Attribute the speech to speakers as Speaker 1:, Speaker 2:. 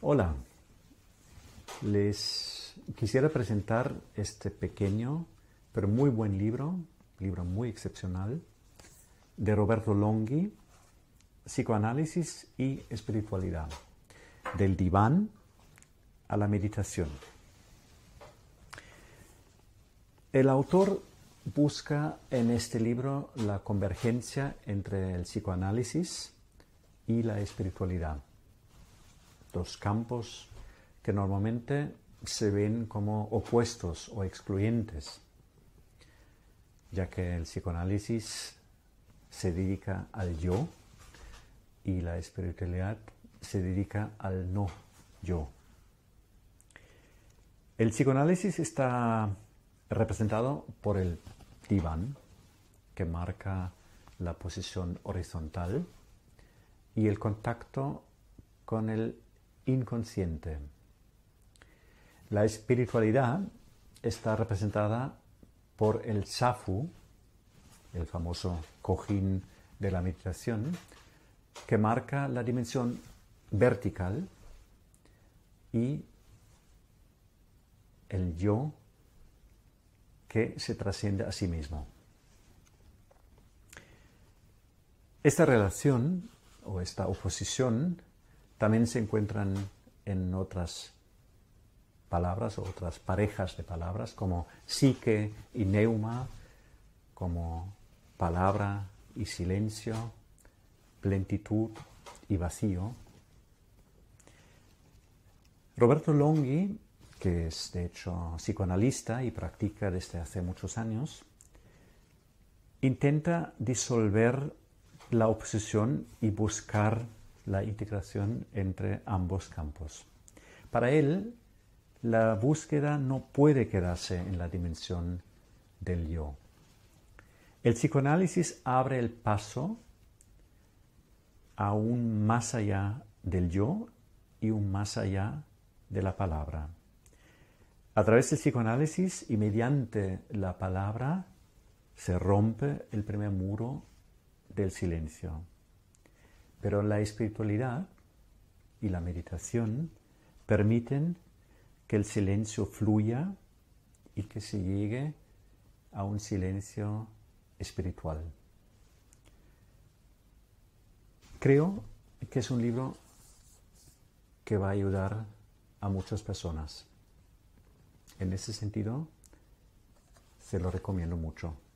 Speaker 1: Hola, les quisiera presentar este pequeño pero muy buen libro, libro muy excepcional, de Roberto Longhi, Psicoanálisis y Espiritualidad, del diván a la meditación. El autor busca en este libro la convergencia entre el psicoanálisis y la espiritualidad los campos que normalmente se ven como opuestos o excluyentes, ya que el psicoanálisis se dedica al yo y la espiritualidad se dedica al no yo. El psicoanálisis está representado por el diván, que marca la posición horizontal, y el contacto con el inconsciente. La espiritualidad está representada por el Safu, el famoso cojín de la meditación, que marca la dimensión vertical y el yo que se trasciende a sí mismo. Esta relación o esta oposición también se encuentran en otras palabras otras parejas de palabras como psique y neuma, como palabra y silencio, plenitud y vacío. Roberto Longhi, que es de hecho psicoanalista y practica desde hace muchos años, intenta disolver la obsesión y buscar la integración entre ambos campos. Para él, la búsqueda no puede quedarse en la dimensión del yo. El psicoanálisis abre el paso a un más allá del yo y un más allá de la palabra. A través del psicoanálisis y mediante la palabra se rompe el primer muro del silencio. Pero la espiritualidad y la meditación permiten que el silencio fluya y que se llegue a un silencio espiritual. Creo que es un libro que va a ayudar a muchas personas. En ese sentido, se lo recomiendo mucho.